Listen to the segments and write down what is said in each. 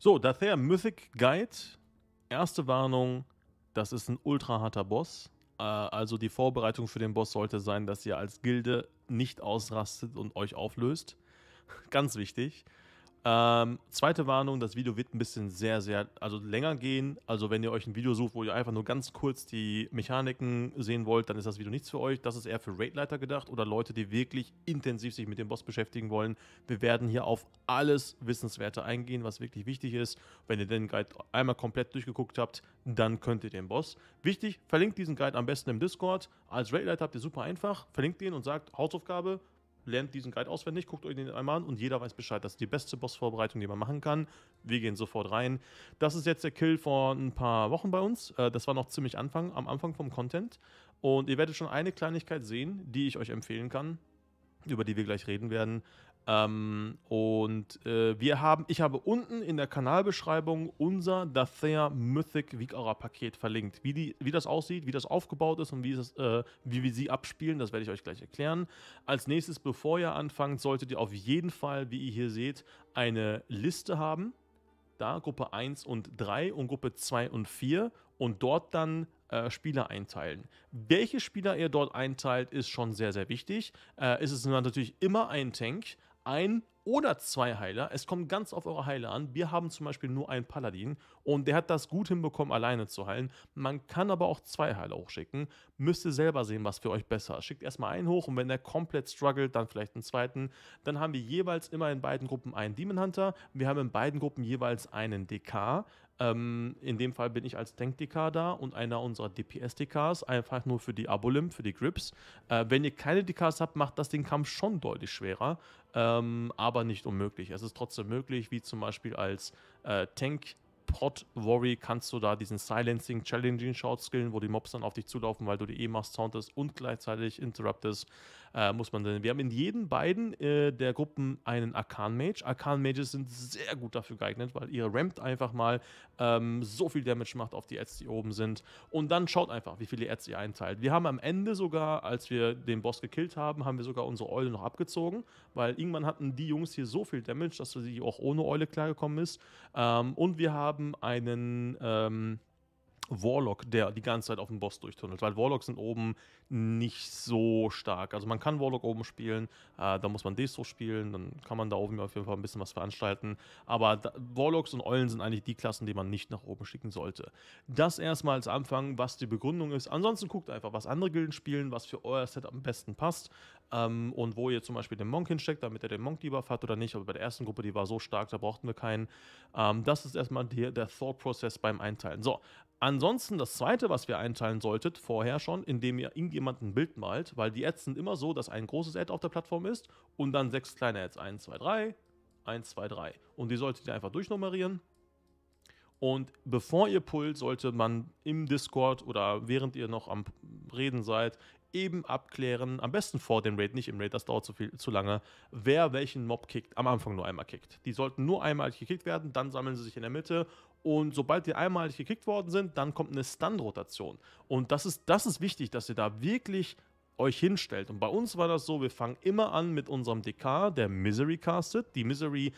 So, Dathea Mythic Guide. Erste Warnung, das ist ein ultra harter Boss. Äh, also die Vorbereitung für den Boss sollte sein, dass ihr als Gilde nicht ausrastet und euch auflöst. Ganz wichtig. Ähm, zweite Warnung, das Video wird ein bisschen sehr, sehr, also länger gehen. Also wenn ihr euch ein Video sucht, wo ihr einfach nur ganz kurz die Mechaniken sehen wollt, dann ist das Video nichts für euch. Das ist eher für Raidleiter gedacht oder Leute, die wirklich intensiv sich mit dem Boss beschäftigen wollen. Wir werden hier auf alles Wissenswerte eingehen, was wirklich wichtig ist. Wenn ihr den Guide einmal komplett durchgeguckt habt, dann könnt ihr den Boss. Wichtig, verlinkt diesen Guide am besten im Discord. Als Raidleiter habt ihr super einfach, verlinkt den und sagt Hausaufgabe, lernt diesen Guide auswendig, guckt euch den einmal an und jeder weiß Bescheid. Das ist die beste Bossvorbereitung, die man machen kann. Wir gehen sofort rein. Das ist jetzt der Kill vor ein paar Wochen bei uns. Äh, das war noch ziemlich Anfang, am Anfang vom Content. Und ihr werdet schon eine Kleinigkeit sehen, die ich euch empfehlen kann, über die wir gleich reden werden. Ähm, und äh, wir haben, ich habe unten in der Kanalbeschreibung unser Dathea Mythic Vigara Paket verlinkt. Wie, die, wie das aussieht, wie das aufgebaut ist und wie, es, äh, wie wir sie abspielen, das werde ich euch gleich erklären. Als nächstes, bevor ihr anfangt, solltet ihr auf jeden Fall, wie ihr hier seht, eine Liste haben. Da Gruppe 1 und 3 und Gruppe 2 und 4 und dort dann äh, Spieler einteilen. Welche Spieler ihr dort einteilt, ist schon sehr, sehr wichtig. Äh, ist es natürlich immer ein Tank, ein oder zwei Heiler. Es kommt ganz auf eure Heiler an. Wir haben zum Beispiel nur einen Paladin und der hat das gut hinbekommen, alleine zu heilen. Man kann aber auch zwei Heiler hochschicken. Müsst ihr selber sehen, was für euch besser ist. Schickt erstmal einen hoch und wenn der komplett struggelt, dann vielleicht einen zweiten. Dann haben wir jeweils immer in beiden Gruppen einen Demon Hunter. Wir haben in beiden Gruppen jeweils einen DK. Ähm, in dem Fall bin ich als Tank-DK da und einer unserer DPS-DKs, einfach nur für die Abolim, für die Grips. Äh, wenn ihr keine DKs habt, macht das den Kampf schon deutlich schwerer, ähm, aber nicht unmöglich. Es ist trotzdem möglich, wie zum Beispiel als äh, Tank. Pot Worry kannst du da diesen Silencing Challenging Shout skillen, wo die Mobs dann auf dich zulaufen, weil du die E-Mast soundest und gleichzeitig interruptest äh, muss man nennen. Wir haben in jedem beiden äh, der Gruppen einen Arcan-Mage. Arcan-Mages sind sehr gut dafür geeignet, weil ihr rampt einfach mal ähm, so viel Damage macht auf die Ads, die oben sind. Und dann schaut einfach, wie viele Ads ihr einteilt. Wir haben am Ende sogar, als wir den Boss gekillt haben, haben wir sogar unsere Eule noch abgezogen, weil irgendwann hatten die Jungs hier so viel Damage, dass sie auch ohne Eule klargekommen ist. Ähm, und wir haben einen... Ähm, Warlock, der die ganze Zeit auf den Boss durchtunnelt, weil Warlocks sind oben nicht so stark. Also man kann Warlock oben spielen, äh, da muss man Destro spielen, dann kann man da oben auf jeden Fall ein bisschen was veranstalten. Aber da, Warlocks und Eulen sind eigentlich die Klassen, die man nicht nach oben schicken sollte. Das erstmal als Anfang, was die Begründung ist. Ansonsten guckt einfach, was andere Gilden spielen, was für euer Set am besten passt ähm, und wo ihr zum Beispiel den Monk hinsteckt, damit er den Monk-Debuff hat oder nicht. Aber bei der ersten Gruppe, die war so stark, da brauchten wir keinen. Ähm, das ist erstmal die, der thought process beim Einteilen. So, Ansonsten das zweite, was wir einteilen solltet, vorher schon, indem ihr irgendjemand ein Bild malt, weil die Ads sind immer so, dass ein großes Ad auf der Plattform ist und dann sechs kleine Ads. 1, 2, 3, 1, 2, 3. Und die solltet ihr einfach durchnummerieren. Und bevor ihr pullt, sollte man im Discord oder während ihr noch am Reden seid, eben abklären, am besten vor dem Raid, nicht im Raid, das dauert zu, viel, zu lange, wer welchen Mob kickt, am Anfang nur einmal kickt. Die sollten nur einmal gekickt werden, dann sammeln sie sich in der Mitte und sobald die einmal gekickt worden sind, dann kommt eine Stun-Rotation. Und das ist, das ist wichtig, dass ihr da wirklich euch hinstellt. Und bei uns war das so, wir fangen immer an mit unserem DK, der Misery castet. Die Misery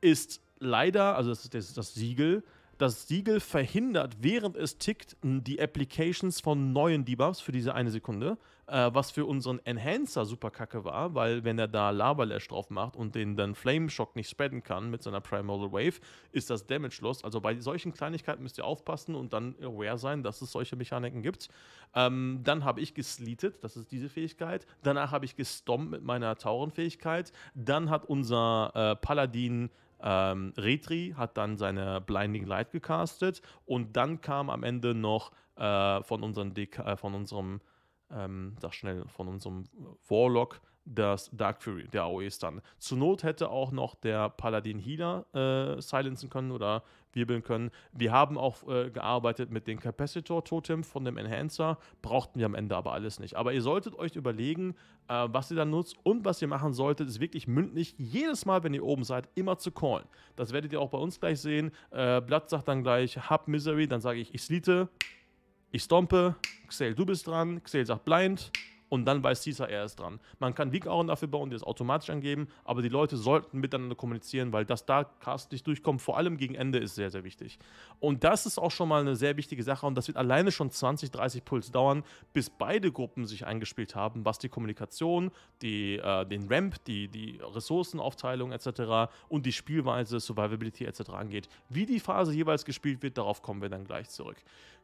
ist leider, also das ist das Siegel, das Siegel verhindert, während es tickt, die Applications von neuen Debuffs für diese eine Sekunde, äh, was für unseren Enhancer super kacke war, weil wenn er da Lava Lash drauf macht und den dann Flame Shock nicht spreaden kann mit seiner Primal Wave, ist das Damage los. Also bei solchen Kleinigkeiten müsst ihr aufpassen und dann aware sein, dass es solche Mechaniken gibt. Ähm, dann habe ich gesleetet, das ist diese Fähigkeit. Danach habe ich gestompt mit meiner Taurenfähigkeit. Dann hat unser äh, Paladin ähm, Retri hat dann seine Blinding Light gecastet und dann kam am Ende noch äh, von, unseren Dek äh, von unserem, ähm, sag schnell, von unserem Warlock das Dark Fury, der AOE-Stun. Zur Not hätte auch noch der Paladin Healer äh, silenzen können oder wirbeln können. Wir haben auch äh, gearbeitet mit dem Capacitor-Totem von dem Enhancer, brauchten wir am Ende aber alles nicht. Aber ihr solltet euch überlegen, äh, was ihr dann nutzt und was ihr machen solltet, ist wirklich mündlich jedes Mal, wenn ihr oben seid, immer zu callen. Das werdet ihr auch bei uns gleich sehen. Äh, Blatt sagt dann gleich hab Misery, dann sage ich, ich slite, ich stompe, Xel, du bist dran, Xel sagt blind, und dann weiß Caesar, er ist dran. Man kann Leak-Auren dafür bauen, die das automatisch angeben, aber die Leute sollten miteinander kommunizieren, weil das da Cast nicht durchkommt, vor allem gegen Ende ist sehr, sehr wichtig. Und das ist auch schon mal eine sehr wichtige Sache und das wird alleine schon 20, 30 Puls dauern, bis beide Gruppen sich eingespielt haben, was die Kommunikation, die, äh, den Ramp, die, die Ressourcenaufteilung etc. und die Spielweise, Survivability etc. angeht. Wie die Phase jeweils gespielt wird, darauf kommen wir dann gleich zurück.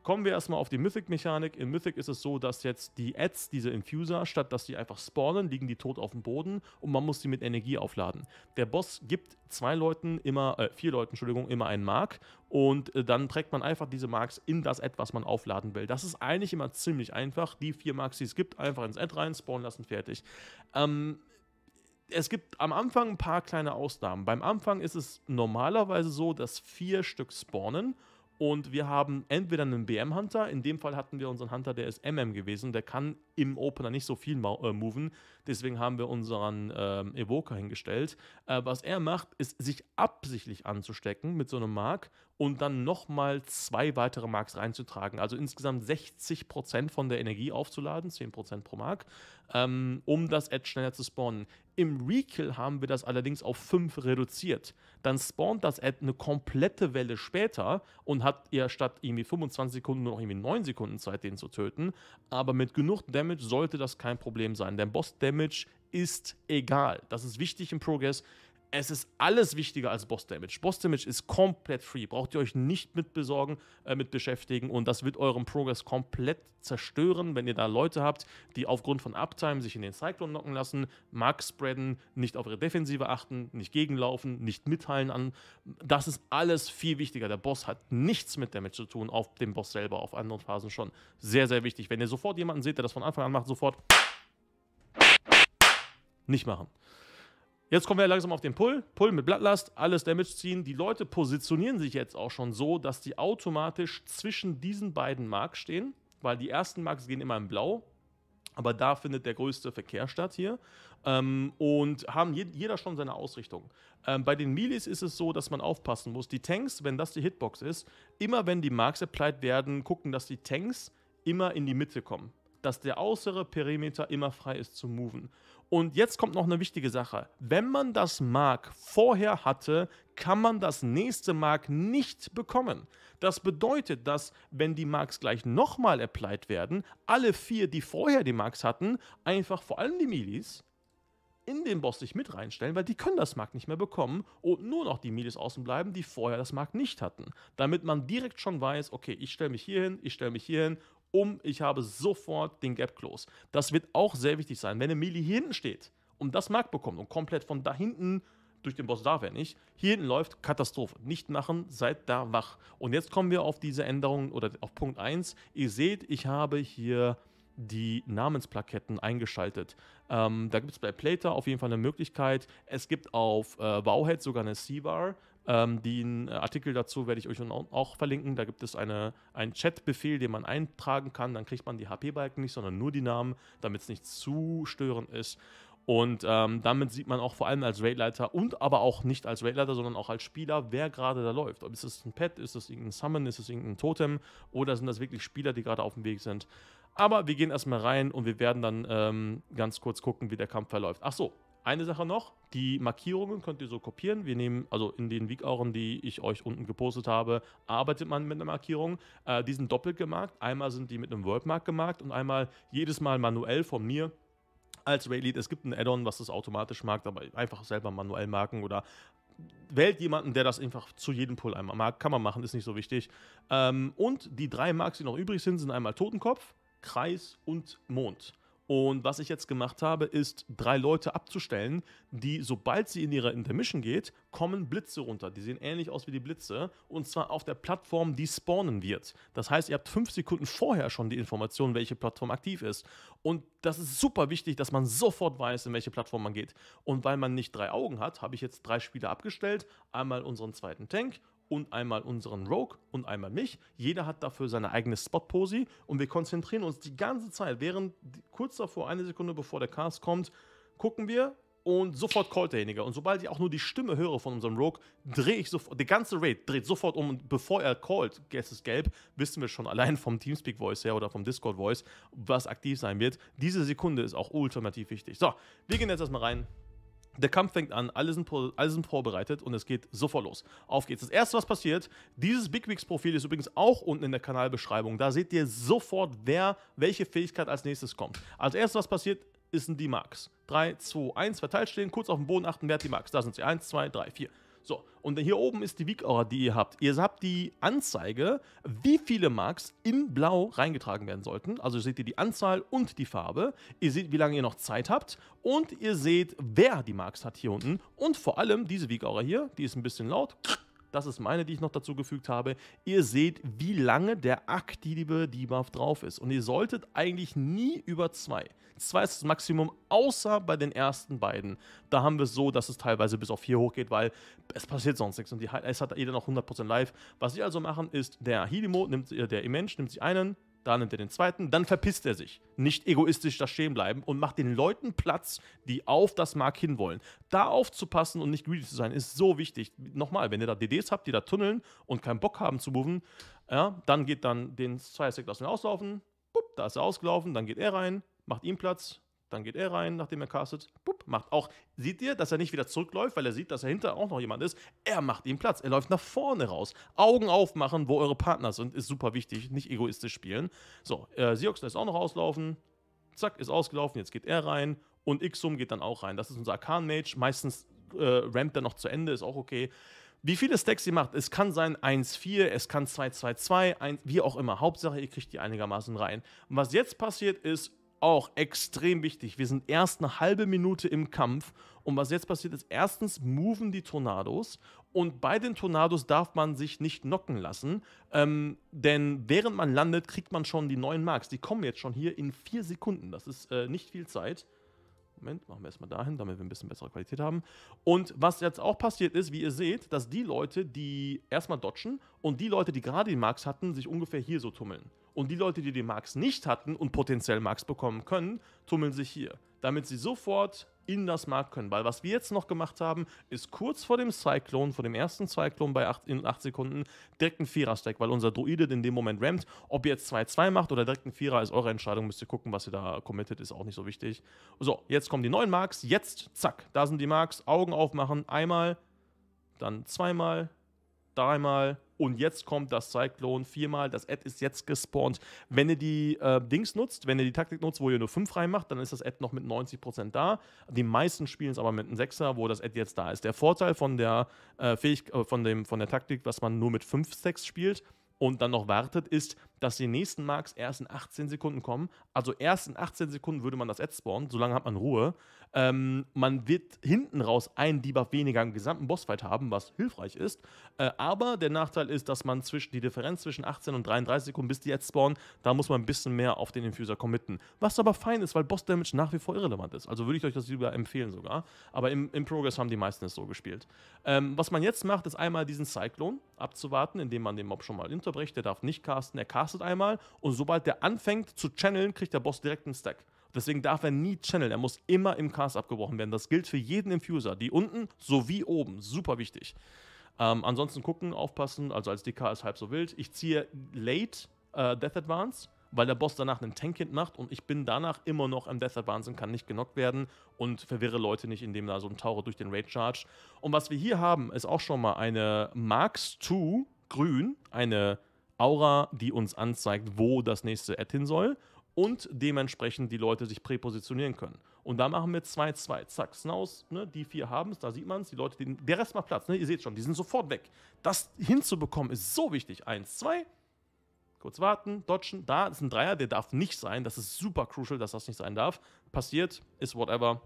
Kommen wir erstmal auf die Mythic-Mechanik. In Mythic ist es so, dass jetzt die Ads, diese Infuser, statt dass die einfach spawnen, liegen die tot auf dem Boden und man muss sie mit Energie aufladen. Der Boss gibt zwei Leuten immer, äh, vier Leuten, Entschuldigung, immer einen Mark und äh, dann trägt man einfach diese Marks in das Ad, was man aufladen will. Das ist eigentlich immer ziemlich einfach. Die vier Marks, die es gibt, einfach ins Ad rein, spawnen lassen, fertig. Ähm, es gibt am Anfang ein paar kleine Ausnahmen. Beim Anfang ist es normalerweise so, dass vier Stück spawnen und wir haben entweder einen BM-Hunter, in dem Fall hatten wir unseren Hunter, der ist MM gewesen, der kann im Opener nicht so viel äh, moven, deswegen haben wir unseren ähm, Evoker hingestellt. Äh, was er macht, ist sich absichtlich anzustecken mit so einem Mark und dann nochmal zwei weitere Marks reinzutragen. Also insgesamt 60% von der Energie aufzuladen, 10% pro Mark, ähm, um das Edge schneller zu spawnen. Im Rekill haben wir das allerdings auf 5 reduziert. Dann spawnt das Ad eine komplette Welle später und hat ihr statt irgendwie 25 Sekunden nur noch irgendwie 9 Sekunden Zeit, den zu töten. Aber mit genug Damage sollte das kein Problem sein, denn Boss-Damage ist egal. Das ist wichtig im Progress. Es ist alles wichtiger als Boss Damage. Boss Damage ist komplett free. Braucht ihr euch nicht mit besorgen, äh, mit beschäftigen. Und das wird euren Progress komplett zerstören, wenn ihr da Leute habt, die aufgrund von Uptime sich in den Cyclone knocken lassen, Max spreaden, nicht auf ihre Defensive achten, nicht gegenlaufen, nicht mitteilen an. Das ist alles viel wichtiger. Der Boss hat nichts mit Damage zu tun, auf dem Boss selber, auf anderen Phasen schon. Sehr, sehr wichtig. Wenn ihr sofort jemanden seht, der das von Anfang an macht, sofort nicht machen. Jetzt kommen wir langsam auf den Pull. Pull mit Blattlast, alles Damage ziehen. Die Leute positionieren sich jetzt auch schon so, dass die automatisch zwischen diesen beiden Marks stehen, weil die ersten Marks gehen immer in Blau. Aber da findet der größte Verkehr statt hier. Ähm, und haben je, jeder schon seine Ausrichtung. Ähm, bei den Milis ist es so, dass man aufpassen muss. Die Tanks, wenn das die Hitbox ist, immer wenn die Marks applied werden, gucken, dass die Tanks immer in die Mitte kommen dass der äußere Perimeter immer frei ist zu moven. Und jetzt kommt noch eine wichtige Sache. Wenn man das Mark vorher hatte, kann man das nächste Mark nicht bekommen. Das bedeutet, dass, wenn die Marks gleich nochmal applied werden, alle vier, die vorher die Marks hatten, einfach vor allem die Milis, in den Boss sich mit reinstellen, weil die können das Mark nicht mehr bekommen und nur noch die Milis außen bleiben, die vorher das Mark nicht hatten. Damit man direkt schon weiß, okay, ich stelle mich hier hin, ich stelle mich hier hin um, ich habe sofort den Gap Close. Das wird auch sehr wichtig sein. Wenn eine Melee hier hinten steht und das Markt bekommt und komplett von da hinten durch den Boss darf er nicht. Hier hinten läuft Katastrophe. Nicht machen, seid da wach. Und jetzt kommen wir auf diese Änderungen oder auf Punkt 1. Ihr seht, ich habe hier die Namensplaketten eingeschaltet. Ähm, da gibt es bei Plater auf jeden Fall eine Möglichkeit. Es gibt auf äh, Wowhead sogar eine C-Bar, ähm, den äh, Artikel dazu werde ich euch auch verlinken. Da gibt es eine, einen Chat-Befehl, den man eintragen kann. Dann kriegt man die HP-Balken nicht, sondern nur die Namen, damit es nicht zu störend ist. Und ähm, damit sieht man auch vor allem als Raidleiter und aber auch nicht als Raidleiter, sondern auch als Spieler, wer gerade da läuft. Ob ist es ein Pet, ist es irgendein Summon, ist es irgendein Totem oder sind das wirklich Spieler, die gerade auf dem Weg sind. Aber wir gehen erstmal rein und wir werden dann ähm, ganz kurz gucken, wie der Kampf verläuft. Ach so, eine Sache noch, die Markierungen könnt ihr so kopieren. Wir nehmen, also in den Weekauren, die ich euch unten gepostet habe, arbeitet man mit einer Markierung. Äh, die sind doppelt gemarkt. Einmal sind die mit einem Worldmark gemarkt und einmal jedes Mal manuell von mir als Raylead. Es gibt ein Add-on, was das automatisch markt, aber einfach selber manuell marken oder wählt jemanden, der das einfach zu jedem Pull einmal mag. Kann man machen, ist nicht so wichtig. Ähm, und die drei Marks, die noch übrig sind, sind einmal Totenkopf, Kreis und Mond. Und was ich jetzt gemacht habe, ist drei Leute abzustellen, die, sobald sie in ihre Intermission geht, kommen Blitze runter. Die sehen ähnlich aus wie die Blitze. Und zwar auf der Plattform, die spawnen wird. Das heißt, ihr habt fünf Sekunden vorher schon die Information, welche Plattform aktiv ist. Und das ist super wichtig, dass man sofort weiß, in welche Plattform man geht. Und weil man nicht drei Augen hat, habe ich jetzt drei Spieler abgestellt. Einmal unseren zweiten Tank und einmal unseren Rogue und einmal mich. Jeder hat dafür seine eigene Spot-Posi und wir konzentrieren uns die ganze Zeit, während kurz davor, eine Sekunde bevor der Cast kommt, gucken wir und sofort callt derjenige. Und sobald ich auch nur die Stimme höre von unserem Rogue, drehe ich sofort, der ganze Raid dreht sofort um und bevor er callt, es ist gelb, wissen wir schon allein vom Teamspeak-Voice her oder vom Discord-Voice, was aktiv sein wird. Diese Sekunde ist auch ultimativ wichtig. So, wir gehen jetzt erstmal rein der Kampf fängt an, alle sind, alle sind vorbereitet und es geht sofort los. Auf geht's. Das erste, was passiert, dieses Bigwigs-Profil ist übrigens auch unten in der Kanalbeschreibung. Da seht ihr sofort, wer welche Fähigkeit als nächstes kommt. Als erstes, was passiert, ist ein D-Max. 3, 2, 1, verteilt stehen, kurz auf dem Boden achten, wer hat D-Max? Da sind sie. 1, 2, 3, 4. So, und hier oben ist die Week-Hour, die ihr habt. Ihr habt die Anzeige, wie viele Marks in Blau reingetragen werden sollten. Also seht ihr die Anzahl und die Farbe. Ihr seht, wie lange ihr noch Zeit habt. Und ihr seht, wer die Marks hat hier unten. Und vor allem diese Week-Hour hier, die ist ein bisschen laut das ist meine, die ich noch dazu gefügt habe, ihr seht, wie lange der aktive Debuff drauf ist. Und ihr solltet eigentlich nie über zwei. Zwei ist das Maximum, außer bei den ersten beiden. Da haben wir es so, dass es teilweise bis auf vier hochgeht, weil es passiert sonst nichts. Und die, es hat jeder noch 100% live. Was wir also machen, ist, der Hilimo nimmt, äh, der Mensch nimmt sich einen, da nimmt er den zweiten, dann verpisst er sich. Nicht egoistisch da stehen bleiben und macht den Leuten Platz, die auf das Mark hinwollen. Da aufzupassen und nicht greedy zu sein, ist so wichtig. Nochmal, wenn ihr da DDs habt, die da tunneln und keinen Bock haben zu moven, ja, dann geht dann den Zweierstack lassen auslaufen, bupp, da ist er ausgelaufen, dann geht er rein, macht ihm Platz, dann geht er rein, nachdem er castet. Pup, macht auch. Seht ihr, dass er nicht wieder zurückläuft, weil er sieht, dass er hinter auch noch jemand ist. Er macht ihm Platz. Er läuft nach vorne raus. Augen aufmachen, wo eure Partner sind, ist super wichtig. Nicht egoistisch spielen. So, äh, Siox lässt auch noch auslaufen. Zack, ist ausgelaufen. Jetzt geht er rein. Und Ixum geht dann auch rein. Das ist unser Arcan-Mage. Meistens äh, rampt er noch zu Ende, ist auch okay. Wie viele Stacks ihr macht, es kann sein 1-4, es kann 2-2-2, wie auch immer. Hauptsache, ihr kriegt die einigermaßen rein. Und was jetzt passiert ist, auch extrem wichtig. Wir sind erst eine halbe Minute im Kampf und was jetzt passiert ist, erstens moven die Tornados und bei den Tornados darf man sich nicht knocken lassen, ähm, denn während man landet, kriegt man schon die neuen Marks. Die kommen jetzt schon hier in vier Sekunden. Das ist äh, nicht viel Zeit. Moment, machen wir erstmal dahin, damit wir ein bisschen bessere Qualität haben. Und was jetzt auch passiert ist, wie ihr seht, dass die Leute, die erstmal dodgen und die Leute, die gerade die Marks hatten, sich ungefähr hier so tummeln. Und die Leute, die den Marx nicht hatten und potenziell Marx bekommen können, tummeln sich hier, damit sie sofort in das Markt können. Weil was wir jetzt noch gemacht haben, ist kurz vor dem Cyclone, vor dem ersten Cyclone bei 8, in 8 Sekunden, direkt ein Vierer-Stack, weil unser Druide in dem Moment rammt. Ob ihr jetzt 2-2 macht oder direkt ein Vierer, ist eure Entscheidung. Müsst ihr gucken, was ihr da committet, ist auch nicht so wichtig. So, jetzt kommen die neuen Marks. Jetzt, zack, da sind die Marks. Augen aufmachen, einmal, dann zweimal, dreimal und jetzt kommt das Cyclone viermal. Das Ad ist jetzt gespawnt. Wenn ihr die äh, Dings nutzt, wenn ihr die Taktik nutzt, wo ihr nur fünf reinmacht, dann ist das Ad noch mit 90% da. Die meisten spielen es aber mit einem Sechser, wo das Ad jetzt da ist. Der Vorteil von der, äh, Fähig äh, von dem, von der Taktik, dass man nur mit fünf Stacks spielt, und dann noch wartet, ist, dass die nächsten Marks erst in 18 Sekunden kommen. Also erst in 18 Sekunden würde man das Ad spawnen, solange hat man Ruhe. Ähm, man wird hinten raus einen Debuff weniger im gesamten Bossfight haben, was hilfreich ist. Äh, aber der Nachteil ist, dass man zwischen die Differenz zwischen 18 und 33 Sekunden, bis die jetzt spawnen, da muss man ein bisschen mehr auf den Infuser committen. Was aber fein ist, weil Boss-Damage nach wie vor irrelevant ist. Also würde ich euch das lieber empfehlen sogar. Aber im, im Progress haben die meisten es so gespielt. Ähm, was man jetzt macht, ist einmal diesen Cyclone abzuwarten, indem man den Mob schon mal unterbricht. Der darf nicht casten, er castet einmal und sobald der anfängt zu channeln, kriegt der Boss direkt einen Stack. Deswegen darf er nie channeln. Er muss immer im Cast abgebrochen werden. Das gilt für jeden Infuser. Die unten sowie oben. Super wichtig. Ähm, ansonsten gucken, aufpassen. Also als DK ist halb so wild. Ich ziehe late äh, Death Advance, weil der Boss danach einen Tank Tankit macht und ich bin danach immer noch im Death Advance und kann nicht genockt werden und verwirre Leute nicht, indem da so ein Taucher durch den Raid charge. Und was wir hier haben, ist auch schon mal eine Marks 2 grün, eine Aura, die uns anzeigt, wo das nächste Ad hin soll und dementsprechend die Leute sich präpositionieren können. Und da machen wir 2-2, zack, Snaus, ne, die vier haben es, da sieht man es, die Leute, den, der Rest macht Platz, ne, ihr seht schon, die sind sofort weg. Das hinzubekommen ist so wichtig. 1, 2, kurz warten, dodgen, da ist ein Dreier, der darf nicht sein, das ist super crucial, dass das nicht sein darf. Passiert, ist whatever,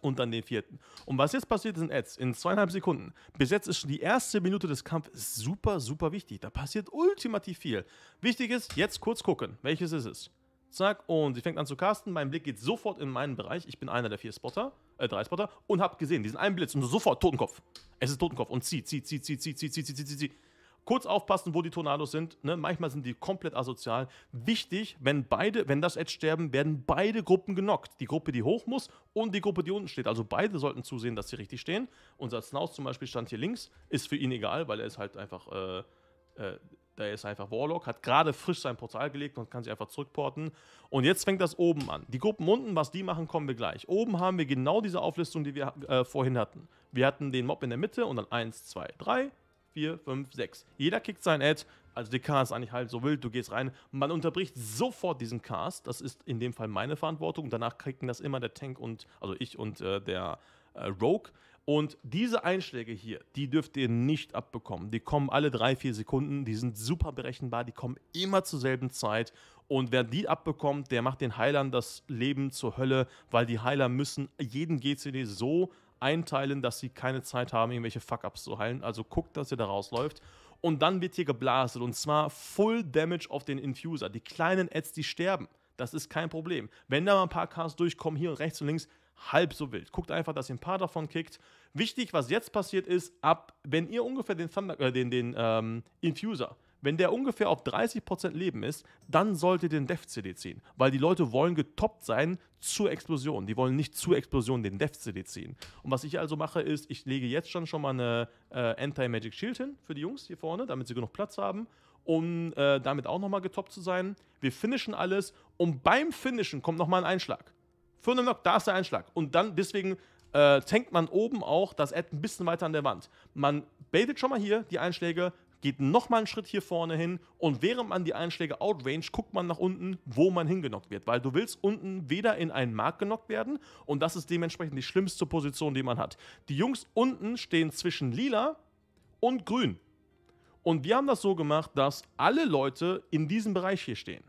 und dann den vierten. Und was jetzt passiert sind Ads in zweieinhalb Sekunden. Bis jetzt ist schon die erste Minute des Kampfes super, super wichtig. Da passiert ultimativ viel. Wichtig ist, jetzt kurz gucken, welches ist es ist. Zack, und sie fängt an zu casten. Mein Blick geht sofort in meinen Bereich. Ich bin einer der vier Spotter, äh, drei Spotter, und hab gesehen, diesen einen Blitz und sofort Totenkopf. Es ist Totenkopf und zieh, zieh, zieh, zieh, zieh, zieh, zieh, zieh, zieh, zieh. Kurz aufpassen, wo die Tornados sind. Ne? Manchmal sind die komplett asozial. Wichtig, wenn beide, wenn das Edge sterben, werden beide Gruppen genockt. Die Gruppe, die hoch muss und die Gruppe, die unten steht. Also beide sollten zusehen, dass sie richtig stehen. Unser Snaus zum Beispiel stand hier links. Ist für ihn egal, weil er ist halt einfach äh, äh, da ist einfach Warlock, hat gerade frisch sein Portal gelegt und kann sich einfach zurückporten. Und jetzt fängt das oben an. Die Gruppen unten, was die machen, kommen wir gleich. Oben haben wir genau diese Auflistung, die wir äh, vorhin hatten. Wir hatten den Mob in der Mitte und dann 1, 2, 3, 4, 5, 6. Jeder kickt sein Ad, also der Cast ist eigentlich halt so wild, du gehst rein. Man unterbricht sofort diesen Cast, das ist in dem Fall meine Verantwortung. Danach kriegen das immer der Tank und, also ich und äh, der äh, Rogue. Und diese Einschläge hier, die dürft ihr nicht abbekommen. Die kommen alle drei, vier Sekunden, die sind super berechenbar, die kommen immer zur selben Zeit. Und wer die abbekommt, der macht den Heilern das Leben zur Hölle, weil die Heiler müssen jeden GCD so einteilen, dass sie keine Zeit haben, irgendwelche Fuck-Ups zu heilen. Also guckt, dass ihr da rausläuft. Und dann wird hier geblastet und zwar Full Damage auf den Infuser. Die kleinen Ads, die sterben. Das ist kein Problem. Wenn da mal ein paar Cars durchkommen, hier rechts und links, halb so wild. Guckt einfach, dass ihr ein paar davon kickt. Wichtig, was jetzt passiert ist, ab, wenn ihr ungefähr den, Thunder, äh, den, den ähm, Infuser, wenn der ungefähr auf 30% Leben ist, dann solltet ihr den Def-CD ziehen, weil die Leute wollen getoppt sein zur Explosion. Die wollen nicht zur Explosion den Def-CD ziehen. Und was ich also mache, ist, ich lege jetzt schon schon mal eine äh, Anti-Magic Shield hin für die Jungs hier vorne, damit sie genug Platz haben um äh, damit auch nochmal getoppt zu sein. Wir finishen alles und beim Finishen kommt nochmal ein Einschlag für einen Lock, da ist der Einschlag. Und dann deswegen äh, tankt man oben auch das Ad ein bisschen weiter an der Wand. Man baitet schon mal hier die Einschläge, geht nochmal einen Schritt hier vorne hin und während man die Einschläge outrange, guckt man nach unten, wo man hingenockt wird, weil du willst unten weder in einen Markt genockt werden und das ist dementsprechend die schlimmste Position, die man hat. Die Jungs unten stehen zwischen lila und grün. Und wir haben das so gemacht, dass alle Leute in diesem Bereich hier stehen.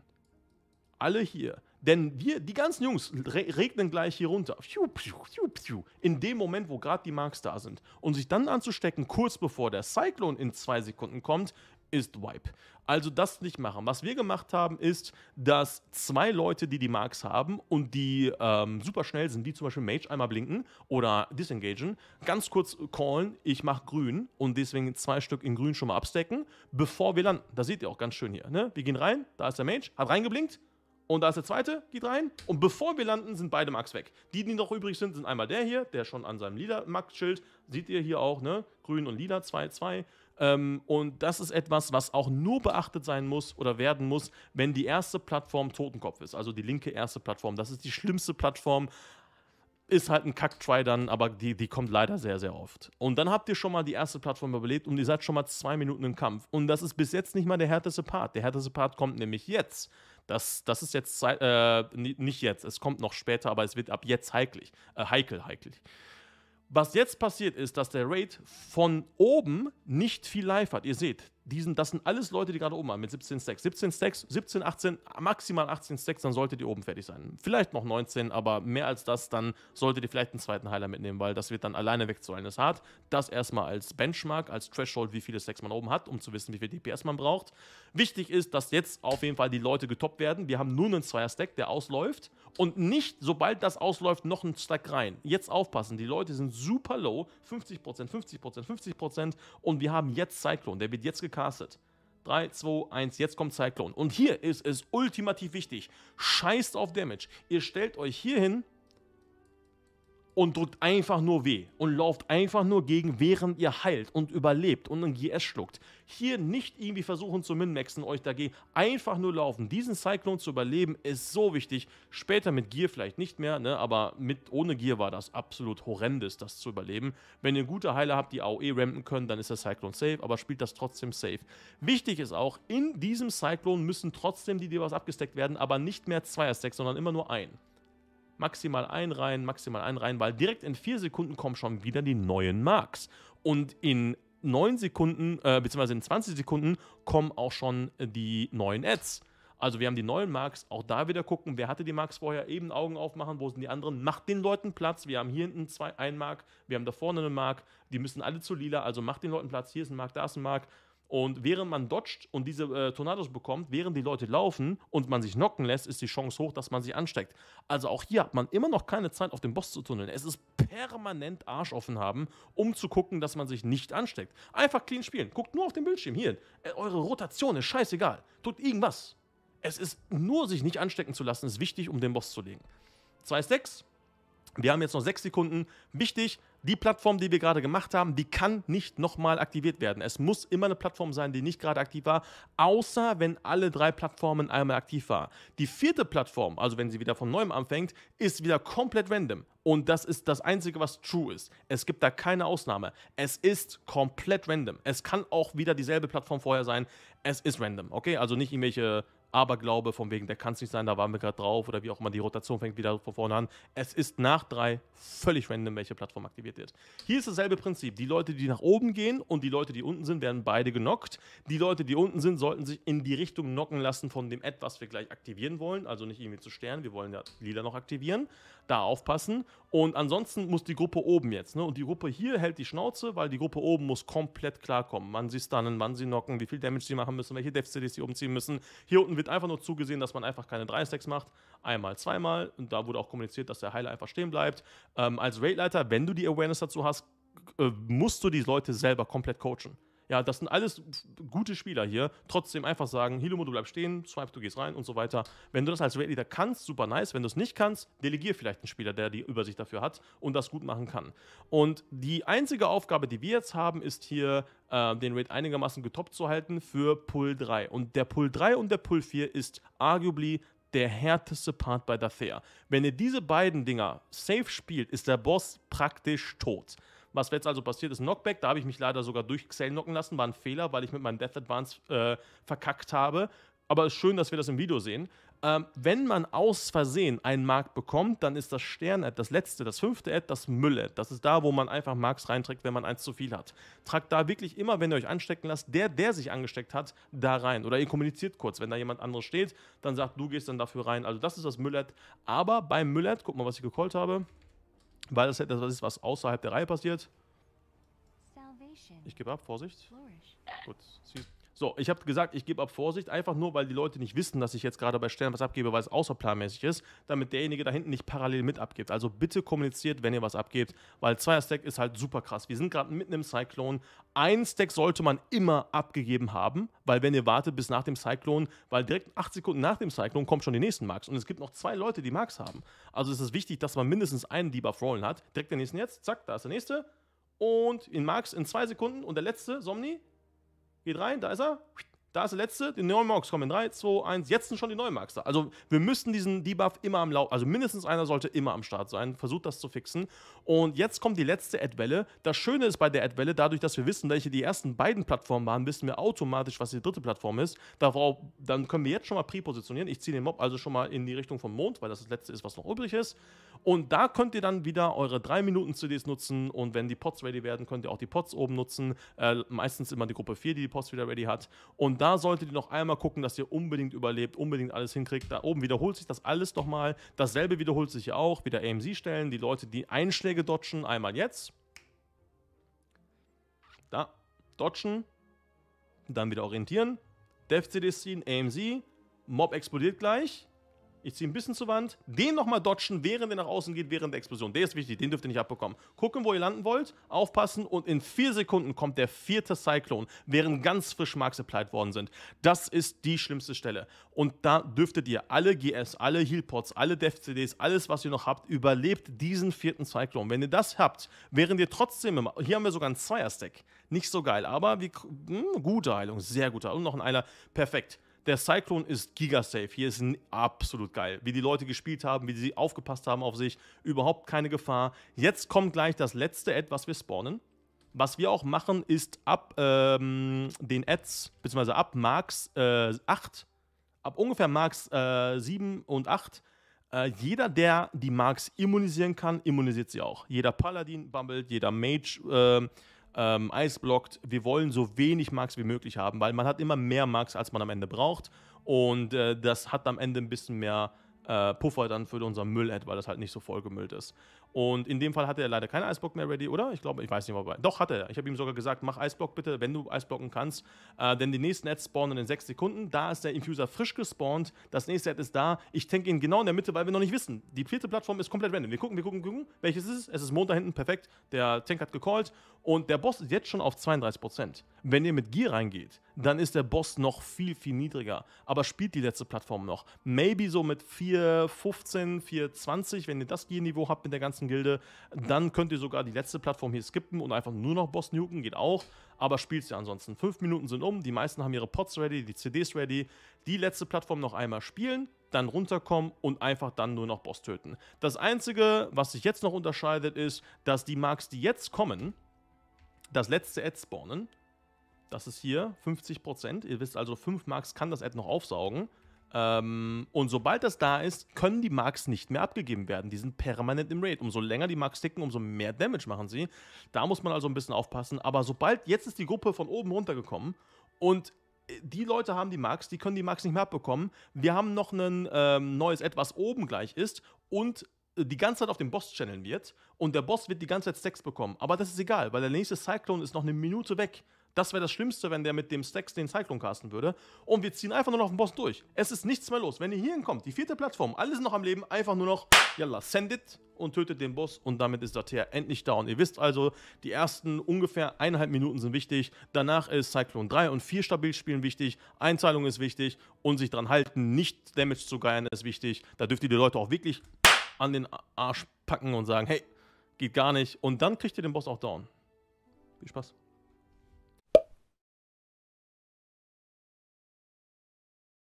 Alle hier. Denn wir, die ganzen Jungs regnen gleich hier runter. Piu, piu, piu, piu. In dem Moment, wo gerade die Marks da sind. Und sich dann anzustecken, kurz bevor der Cyclone in zwei Sekunden kommt, ist Wipe. Also das nicht machen. Was wir gemacht haben, ist, dass zwei Leute, die die Marks haben und die ähm, super schnell sind, die zum Beispiel Mage einmal blinken oder disengagen, ganz kurz callen, ich mache grün und deswegen zwei Stück in grün schon mal abstecken, bevor wir landen. Das seht ihr auch ganz schön hier. Ne? Wir gehen rein, da ist der Mage, hat reingeblinkt, und da ist der zweite, geht rein. Und bevor wir landen, sind beide Max weg. Die, die noch übrig sind, sind einmal der hier, der schon an seinem lila Max-Schild. Seht ihr hier auch, ne? Grün und lila, 2, 2. Ähm, und das ist etwas, was auch nur beachtet sein muss oder werden muss, wenn die erste Plattform Totenkopf ist. Also die linke erste Plattform. Das ist die schlimmste Plattform. Ist halt ein Kack-Try dann, aber die, die kommt leider sehr, sehr oft. Und dann habt ihr schon mal die erste Plattform überlebt und ihr seid schon mal zwei Minuten im Kampf. Und das ist bis jetzt nicht mal der härteste Part. Der härteste Part kommt nämlich jetzt. Das, das ist jetzt, äh, nicht jetzt, es kommt noch später, aber es wird ab jetzt heiklich, äh, heikel, heiklich. Was jetzt passiert ist, dass der Raid von oben nicht viel live hat. Ihr seht, diesen, das sind alles Leute, die gerade oben waren mit 17 Stacks. 17 Stacks, 17, 18, maximal 18 Stacks, dann solltet ihr oben fertig sein. Vielleicht noch 19, aber mehr als das, dann solltet ihr vielleicht einen zweiten Heiler mitnehmen, weil das wird dann alleine wegzuholen. Das ist hart. Das erstmal als Benchmark, als Threshold, wie viele Stacks man oben hat, um zu wissen, wie viel DPS man braucht. Wichtig ist, dass jetzt auf jeden Fall die Leute getoppt werden. Wir haben nur einen Zweier-Stack, der ausläuft und nicht, sobald das ausläuft, noch einen Stack rein. Jetzt aufpassen, die Leute sind super low, 50%, 50%, 50% und wir haben jetzt Cyclone, der wird jetzt gekauft gecastet. 3, 2, 1, jetzt kommt Cyclone. Und hier ist es ultimativ wichtig. Scheißt auf Damage. Ihr stellt euch hier hin und drückt einfach nur weh und lauft einfach nur gegen, während ihr heilt und überlebt und ein GS schluckt. Hier nicht irgendwie versuchen zu minmaxen, euch dagegen einfach nur laufen. Diesen Cyclone zu überleben ist so wichtig. Später mit Gear vielleicht nicht mehr, ne? aber mit, ohne Gear war das absolut horrendes, das zu überleben. Wenn ihr gute Heiler habt, die AOE rampen können, dann ist der Cyclone safe, aber spielt das trotzdem safe. Wichtig ist auch, in diesem Cyclone müssen trotzdem die Devas abgesteckt werden, aber nicht mehr Zweier-Stacks, sondern immer nur einen maximal einreihen, maximal einreihen, weil direkt in vier Sekunden kommen schon wieder die neuen Marks. Und in 9 Sekunden, äh, beziehungsweise in 20 Sekunden kommen auch schon die neuen Ads. Also wir haben die neuen Marks, auch da wieder gucken, wer hatte die Marks vorher, eben Augen aufmachen, wo sind die anderen, macht den Leuten Platz, wir haben hier hinten zwei, einen Mark, wir haben da vorne einen Mark, die müssen alle zu lila, also macht den Leuten Platz, hier ist ein Mark, da ist ein Mark, und während man dodgt und diese äh, Tornados bekommt, während die Leute laufen und man sich knocken lässt, ist die Chance hoch, dass man sich ansteckt. Also auch hier hat man immer noch keine Zeit, auf den Boss zu tunneln. Es ist permanent Arsch offen haben, um zu gucken, dass man sich nicht ansteckt. Einfach clean spielen. Guckt nur auf den Bildschirm. Hier, äh, eure Rotation ist scheißegal. Tut irgendwas. Es ist nur, sich nicht anstecken zu lassen, ist wichtig, um den Boss zu legen. Zwei Stacks. Wir haben jetzt noch sechs Sekunden. Wichtig, die Plattform, die wir gerade gemacht haben, die kann nicht nochmal aktiviert werden. Es muss immer eine Plattform sein, die nicht gerade aktiv war, außer wenn alle drei Plattformen einmal aktiv waren. Die vierte Plattform, also wenn sie wieder von neuem anfängt, ist wieder komplett random. Und das ist das Einzige, was true ist. Es gibt da keine Ausnahme. Es ist komplett random. Es kann auch wieder dieselbe Plattform vorher sein. Es ist random. Okay, also nicht irgendwelche Aberglaube von wegen, der kann es nicht sein, da waren wir gerade drauf oder wie auch immer, die Rotation fängt wieder von vorne an. Es ist nach drei völlig random, welche Plattform aktiviert wird. Hier ist dasselbe Prinzip. Die Leute, die nach oben gehen und die Leute, die unten sind, werden beide genockt. Die Leute, die unten sind, sollten sich in die Richtung knocken lassen von dem Ad, was wir gleich aktivieren wollen. Also nicht irgendwie zu Stern, wir wollen ja Lila noch aktivieren. Da aufpassen. Und ansonsten muss die Gruppe oben jetzt. Ne? Und die Gruppe hier hält die Schnauze, weil die Gruppe oben muss komplett klarkommen. Man sie stunnen, man sie knocken, wie viel Damage sie machen müssen, welche Death Cities sie umziehen müssen. Hier unten wird wird einfach nur zugesehen, dass man einfach keine 3-Stacks macht. Einmal, zweimal. Und da wurde auch kommuniziert, dass der Heiler einfach stehen bleibt. Ähm, als Raidleiter, wenn du die Awareness dazu hast, äh, musst du die Leute selber komplett coachen ja, das sind alles gute Spieler hier, trotzdem einfach sagen, Hilomo, du bleibst stehen, Swipe, du gehst rein und so weiter. Wenn du das als Raid-Leader kannst, super nice. Wenn du es nicht kannst, delegier vielleicht einen Spieler, der die Übersicht dafür hat und das gut machen kann. Und die einzige Aufgabe, die wir jetzt haben, ist hier, äh, den Raid einigermaßen getoppt zu halten für Pull 3. Und der Pull 3 und der Pull 4 ist arguably der härteste Part bei Dathea. Wenn ihr diese beiden Dinger safe spielt, ist der Boss praktisch tot. Was jetzt also passiert ist, ein Knockback. Da habe ich mich leider sogar durch Xell knocken lassen. War ein Fehler, weil ich mit meinem Death Advance äh, verkackt habe. Aber es ist schön, dass wir das im Video sehen. Ähm, wenn man aus Versehen einen Markt bekommt, dann ist das Stern-Ad das letzte, das fünfte Ad, das müll Das ist da, wo man einfach Marks reinträgt, wenn man eins zu viel hat. Tragt da wirklich immer, wenn ihr euch anstecken lasst, der, der sich angesteckt hat, da rein. Oder ihr kommuniziert kurz. Wenn da jemand anderes steht, dann sagt, du gehst dann dafür rein. Also das ist das müll Aber beim müll guck mal, was ich gecallt habe. Weil das etwas ist, was außerhalb der Reihe passiert. Ich gebe ab, Vorsicht. Gut, sie ist so, ich habe gesagt, ich gebe ab Vorsicht, einfach nur, weil die Leute nicht wissen, dass ich jetzt gerade bei Stern was abgebe, weil es außerplanmäßig ist, damit derjenige da hinten nicht parallel mit abgibt. Also bitte kommuniziert, wenn ihr was abgebt, weil Zweier-Stack ist halt super krass. Wir sind gerade mitten im Cyclone. Ein Stack sollte man immer abgegeben haben, weil wenn ihr wartet bis nach dem Cyclone, weil direkt acht Sekunden nach dem Cyclone kommt schon die nächsten Max. und es gibt noch zwei Leute, die Max haben. Also ist es wichtig, dass man mindestens einen Debuff rollen hat. Direkt den nächsten jetzt, zack, da ist der nächste und in Max in zwei Sekunden und der letzte, Somni, Geht rein, da ist er. Da ist der letzte, die neuen Marks kommen in 3, 2, 1, jetzt sind schon die neuen Marks da. Also wir müssten diesen Debuff immer am Laufen, also mindestens einer sollte immer am Start sein, versucht das zu fixen. Und jetzt kommt die letzte Ad-Welle. Das Schöne ist bei der Ad-Welle, dadurch, dass wir wissen, welche die ersten beiden Plattformen waren, wissen wir automatisch, was die dritte Plattform ist. Darauf, dann können wir jetzt schon mal präpositionieren. Ich ziehe den Mob also schon mal in die Richtung vom Mond, weil das das letzte ist, was noch übrig ist. Und da könnt ihr dann wieder eure 3 Minuten CDs nutzen und wenn die Pots ready werden, könnt ihr auch die Pots oben nutzen. Äh, meistens immer die Gruppe 4, die die Pots wieder ready hat. Und da solltet ihr noch einmal gucken, dass ihr unbedingt überlebt, unbedingt alles hinkriegt. Da oben wiederholt sich das alles nochmal. Dasselbe wiederholt sich hier auch. Wieder AMC-Stellen. Die Leute, die Einschläge dodgen, einmal jetzt. Da, dodgen. Dann wieder orientieren. Death scene AMC. Mob explodiert gleich ich ziehe ein bisschen zur Wand, den nochmal dodgen, während er nach außen geht, während der Explosion. Der ist wichtig, den dürft ihr nicht abbekommen. Gucken, wo ihr landen wollt, aufpassen und in vier Sekunden kommt der vierte Cyclone, während ganz frisch Marks applied worden sind. Das ist die schlimmste Stelle. Und da dürftet ihr alle GS, alle Healpots, alle Dev-CDs, alles, was ihr noch habt, überlebt diesen vierten Cyclone. Wenn ihr das habt, während ihr trotzdem immer, hier haben wir sogar einen Zweier-Stack, nicht so geil, aber wie, mh, hm, gute Heilung, sehr gute Heilung. Und noch ein Einer, perfekt der Cyclone ist gigasafe. Hier ist absolut geil. Wie die Leute gespielt haben, wie sie aufgepasst haben auf sich. Überhaupt keine Gefahr. Jetzt kommt gleich das letzte Ad, was wir spawnen. Was wir auch machen, ist ab ähm, den Ads, beziehungsweise ab Marks äh, 8, ab ungefähr Marks äh, 7 und 8, äh, jeder, der die Marks immunisieren kann, immunisiert sie auch. Jeder Paladin bummelt, jeder Mage, äh, ähm, Eisblockt. Wir wollen so wenig Marks wie möglich haben, weil man hat immer mehr Marks, als man am Ende braucht. Und äh, das hat am Ende ein bisschen mehr äh, Puffer dann für unser Müll-Ad, weil das halt nicht so vollgemüllt ist. Und in dem Fall hatte er leider keinen Eisblock mehr ready, oder? Ich glaube, ich weiß nicht, ob er. Doch, hatte er. Ich habe ihm sogar gesagt, mach Eisblock bitte, wenn du Eisblocken kannst. Äh, denn die nächsten Ads spawnen in sechs Sekunden. Da ist der Infuser frisch gespawnt. Das nächste Ad ist da. Ich tanke ihn genau in der Mitte, weil wir noch nicht wissen. Die vierte Plattform ist komplett random. Wir gucken, wir gucken, wir gucken. Welches ist es? Es ist Mond da hinten, perfekt. Der Tank hat gecallt. Und der Boss ist jetzt schon auf 32%. Wenn ihr mit Gear reingeht, dann ist der Boss noch viel, viel niedriger. Aber spielt die letzte Plattform noch. Maybe so mit 4,15, 4,20, wenn ihr das Gear-Niveau habt mit der ganzen Gilde, dann könnt ihr sogar die letzte Plattform hier skippen und einfach nur noch Boss nuken, geht auch. Aber spielt ja ansonsten. Fünf Minuten sind um, die meisten haben ihre Pots ready, die CDs ready. Die letzte Plattform noch einmal spielen, dann runterkommen und einfach dann nur noch Boss töten. Das Einzige, was sich jetzt noch unterscheidet, ist, dass die Marks, die jetzt kommen, das letzte Ad spawnen das ist hier 50%. Ihr wisst also, 5 Marks kann das Ad noch aufsaugen. Ähm, und sobald das da ist, können die Marks nicht mehr abgegeben werden. Die sind permanent im Raid. Umso länger die Marks ticken, umso mehr Damage machen sie. Da muss man also ein bisschen aufpassen. Aber sobald, jetzt ist die Gruppe von oben runtergekommen und äh, die Leute haben die Marks, die können die Marks nicht mehr abbekommen. Wir haben noch ein ähm, neues was oben gleich ist und äh, die ganze Zeit auf dem Boss channeln wird und der Boss wird die ganze Zeit Stacks bekommen. Aber das ist egal, weil der nächste Cyclone ist noch eine Minute weg. Das wäre das Schlimmste, wenn der mit dem Stacks den Cyclone casten würde. Und wir ziehen einfach nur noch den Boss durch. Es ist nichts mehr los. Wenn ihr hierhin kommt, die vierte Plattform, alles noch am Leben, einfach nur noch, yalla, send it und tötet den Boss und damit ist der TR endlich down. Ihr wisst also, die ersten ungefähr eineinhalb Minuten sind wichtig. Danach ist Cyclone 3 und 4 stabil spielen wichtig. Einzahlung ist wichtig und sich dran halten, nicht Damage zu geiern, ist wichtig. Da dürft ihr die Leute auch wirklich an den Arsch packen und sagen, hey, geht gar nicht. Und dann kriegt ihr den Boss auch down. Viel Spaß.